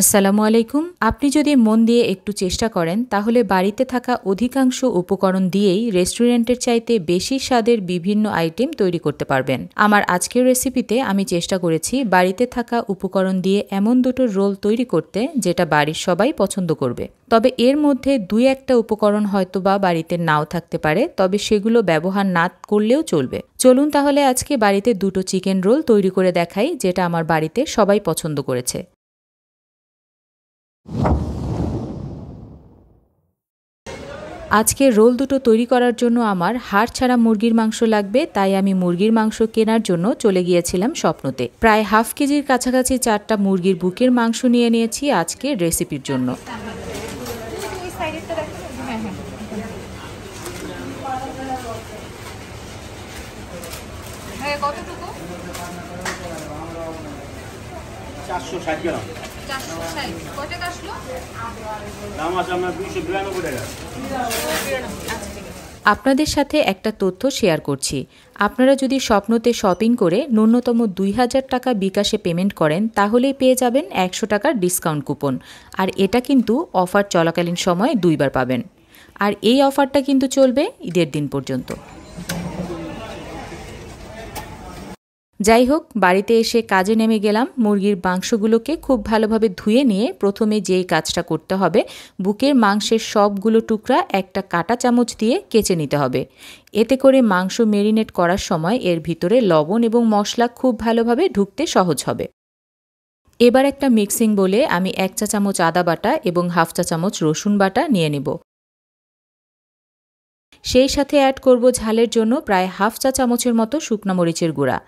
আসসালামু আলাইকুম আপনি যদি মন দিয়ে একটু চেষ্টা করেন তাহলে বাড়িতে থাকা অধিকাংশ উপকরণ দিয়েই রেস্টুরেন্টের চাইতে বেশি স্বাদের বিভিন্ন আইটেম তৈরি করতে পারবেন আমার আজকের রেসিপিতে আমি চেষ্টা করেছি বাড়িতে থাকা উপকরণ দিয়ে এমন দুটো রোল তৈরি করতে যেটা বাড়ির সবাই পছন্দ করবে তবে এর মধ্যে দুই একটা উপকরণ হয়তো বা বাড়িতে নাও থাকতে পারে তবে সেগুলো ব্যবহার না করলেও চলবে চলুন তাহলে আজকে বাড়িতে দুটো চিকেন রোল তৈরি করে দেখাই যেটা আমার বাড়িতে সবাই পছন্দ করেছে আজকে রোল দুটো তৈরি করার জন্য আমার হাড় ছাড়া মুরগির মাংস লাগবে তাই আমি মুরগির মাংস কেনার জন্য চলে গিয়েছিলাম স্বপ্নতে প্রায় হাফ কেজির কাছাকাছি চারটা মুরগির বুকের মাংস নিয়ে নিয়েছি আজকে রেসিপির জন্য হ্যাঁ, হ্যাঁ। হ্যাঁ, চারশো ষাট গ্রাম আপনাদের সাথে একটা তথ্য শেয়ার করছি আপনারা যদি স্বপ্নতে শপিং করে ন্যূনতম দুই হাজার টাকা বিকাশে পেমেন্ট করেন তাহলেই পেয়ে যাবেন একশো টাকার ডিসকাউন্ট কুপন আর এটা কিন্তু অফার চলাকালীন সময়ে দুইবার পাবেন আর এই অফারটা কিন্তু চলবে ঈদের দিন পর্যন্ত যাই হোক বাড়িতে এসে কাজে নেমে গেলাম মুরগির মাংসগুলোকে খুব ভালোভাবে ধুয়ে নিয়ে প্রথমে যেই কাজটা করতে হবে বুকের মাংসের সবগুলো টুকরা একটা কাটা চামচ দিয়ে কেচে নিতে হবে এতে করে মাংস মেরিনেট করার সময় এর ভিতরে লবণ এবং মশলা খুব ভালোভাবে ঢুকতে সহজ হবে এবার একটা মিক্সিং বলে আমি এক চা চামচ আদা বাটা এবং হাফ চা চামচ রসুন বাটা নিয়ে নেব সেই সাথে অ্যাড করব ঝালের জন্য প্রায় হাফ চা চামচের মতো শুকনো মরিচের গুঁড়া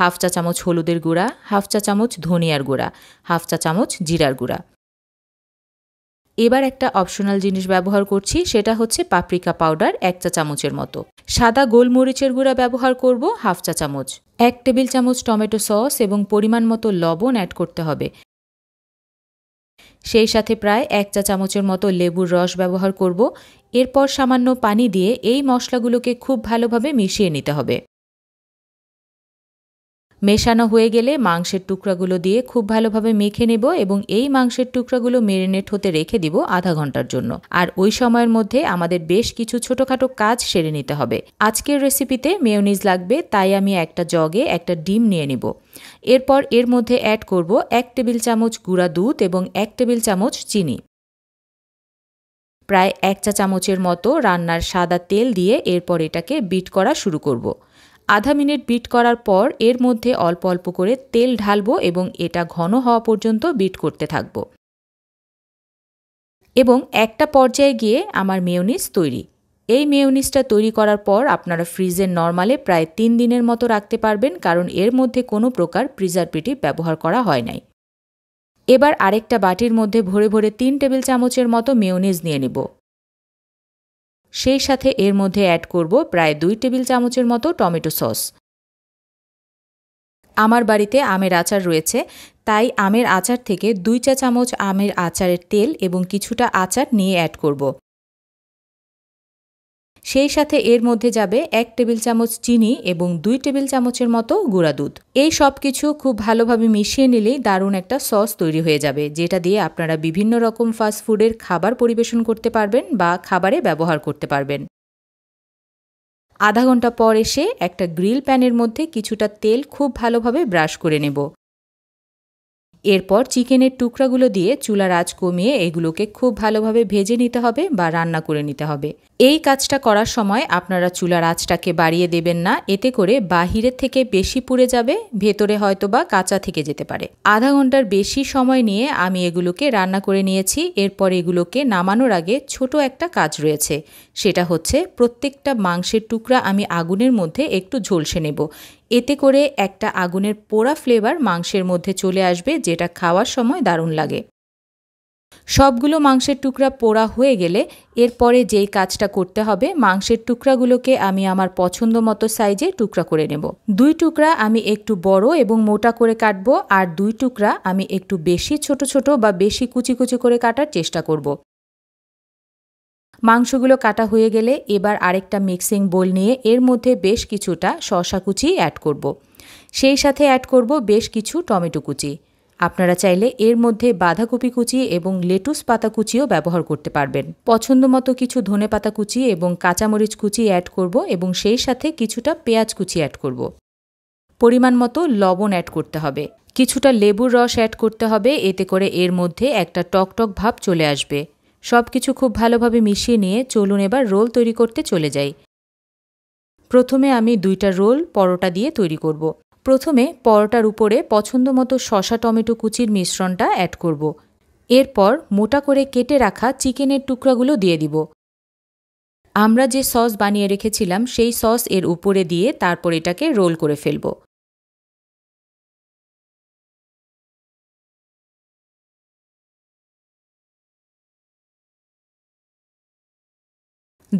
হাফ চা চামচ হলুদের গুঁড়া হাফ চা চামচ ধনিয়ার গুঁড়া হাফ চা চামচ জিরার গুঁড়া এবার একটা অপশনাল জিনিস ব্যবহার করছি সেটা হচ্ছে পাপরিকা পাউডার এক চা চামচের মতো সাদা গোলমরিচের গুঁড়া ব্যবহার করব হাফ চা চামচ এক টেবিল চামচ টমেটো সস এবং পরিমাণ মতো লবণ অ্যাড করতে হবে সেই সাথে প্রায় এক চা চামচের মতো লেবুর রস ব্যবহার করব এরপর সামান্য পানি দিয়ে এই মশলাগুলোকে খুব ভালোভাবে মিশিয়ে নিতে হবে মেশানো হয়ে গেলে মাংসের টুকরাগুলো দিয়ে খুব ভালোভাবে মেখে নেব এবং এই মাংসের টুকরাগুলো মেরিনেট হতে রেখে দিব আধা ঘন্টার জন্য আর ওই সময়ের মধ্যে আমাদের বেশ কিছু ছোটোখাটো কাজ সেরে নিতে হবে আজকের রেসিপিতে মেয়নিজ লাগবে তাই আমি একটা জগে একটা ডিম নিয়ে নিব এরপর এর মধ্যে অ্যাড করব এক টেবিল চামচ গুঁড়া দুধ এবং এক টেবিল চামচ চিনি প্রায় এক চা চামচের মতো রান্নার সাদা তেল দিয়ে এরপর এটাকে বিট করা শুরু করব। আধা মিনিট বিট করার পর এর মধ্যে অল্প অল্প করে তেল ঢালবো এবং এটা ঘন হওয়া পর্যন্ত বিট করতে থাকব এবং একটা পর্যায়ে গিয়ে আমার মেয়নিস তৈরি এই মেয়নিসটা তৈরি করার পর আপনারা ফ্রিজের নর্মালে প্রায় তিন দিনের মতো রাখতে পারবেন কারণ এর মধ্যে কোনো প্রকার প্রিজারভেটিভ ব্যবহার করা হয় নাই এবার আরেকটা বাটির মধ্যে ভরে ভরে তিন টেবিল চামচের মতো মেয়োনিজ নিয়ে নেব সেই সাথে এর মধ্যে অ্যাড করব প্রায় দুই টেবিল চামচের মতো টমেটো সস আমার বাড়িতে আমের আচার রয়েছে তাই আমের আচার থেকে দুই চা চামচ আমের আচারের তেল এবং কিছুটা আচার নিয়ে অ্যাড করব সেই সাথে এর মধ্যে যাবে এক টেবিল চামচ চিনি এবং দুই টেবিল চামচের মতো গুঁড়া দুধ এই সব কিছু খুব ভালোভাবে মিশিয়ে নিলেই দারুণ একটা সস তৈরি হয়ে যাবে যেটা দিয়ে আপনারা বিভিন্ন রকম ফাস্ট ফুডের খাবার পরিবেশন করতে পারবেন বা খাবারে ব্যবহার করতে পারবেন আধা ঘন্টা পর এসে একটা গ্রিল প্যানের মধ্যে কিছুটা তেল খুব ভালোভাবে ব্রাশ করে নেব এরপর চিকেনের টুকরাগুলো দিয়ে চুলার আঁচ কমিয়ে এগুলোকে খুব ভালোভাবে ভেজে নিতে হবে বা রান্না করে নিতে হবে এই কাজটা করার সময় আপনারা চুলার আঁচটাকে বাড়িয়ে দেবেন না এতে করে বাহিরের থেকে বেশি পুড়ে যাবে ভেতরে হয়তো বা কাঁচা থেকে যেতে পারে আধা ঘন্টার বেশি সময় নিয়ে আমি এগুলোকে রান্না করে নিয়েছি এরপর এগুলোকে নামানোর আগে ছোট একটা কাজ রয়েছে সেটা হচ্ছে প্রত্যেকটা মাংসের টুকরা আমি আগুনের মধ্যে একটু ঝলসে নেব এতে করে একটা আগুনের পোড়া ফ্লেভার মাংসের মধ্যে চলে আসবে যেটা খাওয়ার সময় দারুণ লাগে সবগুলো মাংসের টুকরা পোড়া হয়ে গেলে এরপরে যেই কাজটা করতে হবে মাংসের টুকরাগুলোকে আমি আমার পছন্দ মতো সাইজে টুকরা করে নেব দুই টুকরা আমি একটু বড় এবং মোটা করে কাটব আর দুই টুকরা আমি একটু বেশি ছোট ছোট বা বেশি কুচি কুচি করে কাটার চেষ্টা করব। মাংসগুলো কাটা হয়ে গেলে এবার আরেকটা মিক্সিং বোল নিয়ে এর মধ্যে বেশ কিছুটা শশা কুচি অ্যাড করব। সেই সাথে অ্যাড করব বেশ কিছু টমেটো কুচি আপনারা চাইলে এর মধ্যে বাঁধাকপি কুচি এবং লেটুস পাতা কুচিও ব্যবহার করতে পারবেন পছন্দ মতো কিছু ধনে পাতা কুচি এবং কাঁচামরিচ কুচি অ্যাড করব এবং সেই সাথে কিছুটা পেঁয়াজ কুচি অ্যাড করব পরিমাণ মতো লবণ অ্যাড করতে হবে কিছুটা লেবুর রস অ্যাড করতে হবে এতে করে এর মধ্যে একটা টকটক ভাব চলে আসবে সব কিছু খুব ভালোভাবে মিশিয়ে নিয়ে চলুন এবার রোল তৈরি করতে চলে যাই প্রথমে আমি দুইটা রোল পরোটা দিয়ে তৈরি করব। প্রথমে পরোটার উপরে পছন্দ মতো শশা টমেটো কুচির মিশ্রণটা অ্যাড করব। এরপর মোটা করে কেটে রাখা চিকেনের টুকরাগুলো দিয়ে দিব আমরা যে সস বানিয়ে রেখেছিলাম সেই সস এর উপরে দিয়ে তারপর এটাকে রোল করে ফেলবো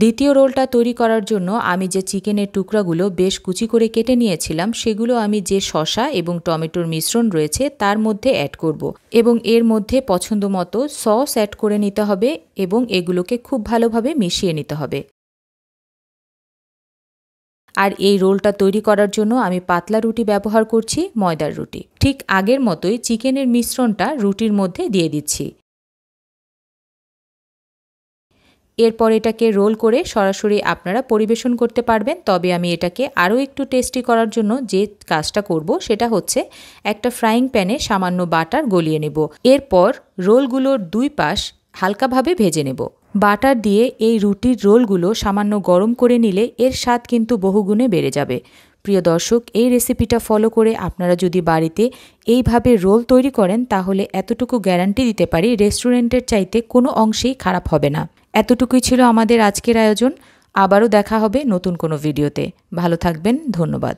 দ্বিতীয় রোলটা তৈরি করার জন্য আমি যে চিকেনের টুকরাগুলো বেশ কুচি করে কেটে নিয়েছিলাম সেগুলো আমি যে শশা এবং টমেটোর মিশ্রণ রয়েছে তার মধ্যে অ্যাড করব। এবং এর মধ্যে পছন্দ মতো সস অ্যাড করে নিতে হবে এবং এগুলোকে খুব ভালোভাবে মিশিয়ে নিতে হবে আর এই রোলটা তৈরি করার জন্য আমি পাতলা রুটি ব্যবহার করছি ময়দার রুটি ঠিক আগের মতোই চিকেনের মিশ্রণটা রুটির মধ্যে দিয়ে দিচ্ছি এরপর এটাকে রোল করে সরাসরি আপনারা পরিবেশন করতে পারবেন তবে আমি এটাকে আরও একটু টেস্টি করার জন্য যে কাজটা করব সেটা হচ্ছে একটা ফ্রাইং প্যানে সামান্য বাটার গলিয়ে নেব এরপর রোলগুলোর দুই পাশ হালকাভাবে ভেজে নেব বাটার দিয়ে এই রুটির রোলগুলো সামান্য গরম করে নিলে এর স্বাদ কিন্তু বহুগুণে বেড়ে যাবে প্রিয় দর্শক এই রেসিপিটা ফলো করে আপনারা যদি বাড়িতে এইভাবে রোল তৈরি করেন তাহলে এতটুকু গ্যারান্টি দিতে পারি রেস্টুরেন্টের চাইতে কোনো অংশেই খারাপ হবে না এতটুকুই ছিল আমাদের আজকের আয়োজন আবারও দেখা হবে নতুন কোনো ভিডিওতে ভালো থাকবেন ধন্যবাদ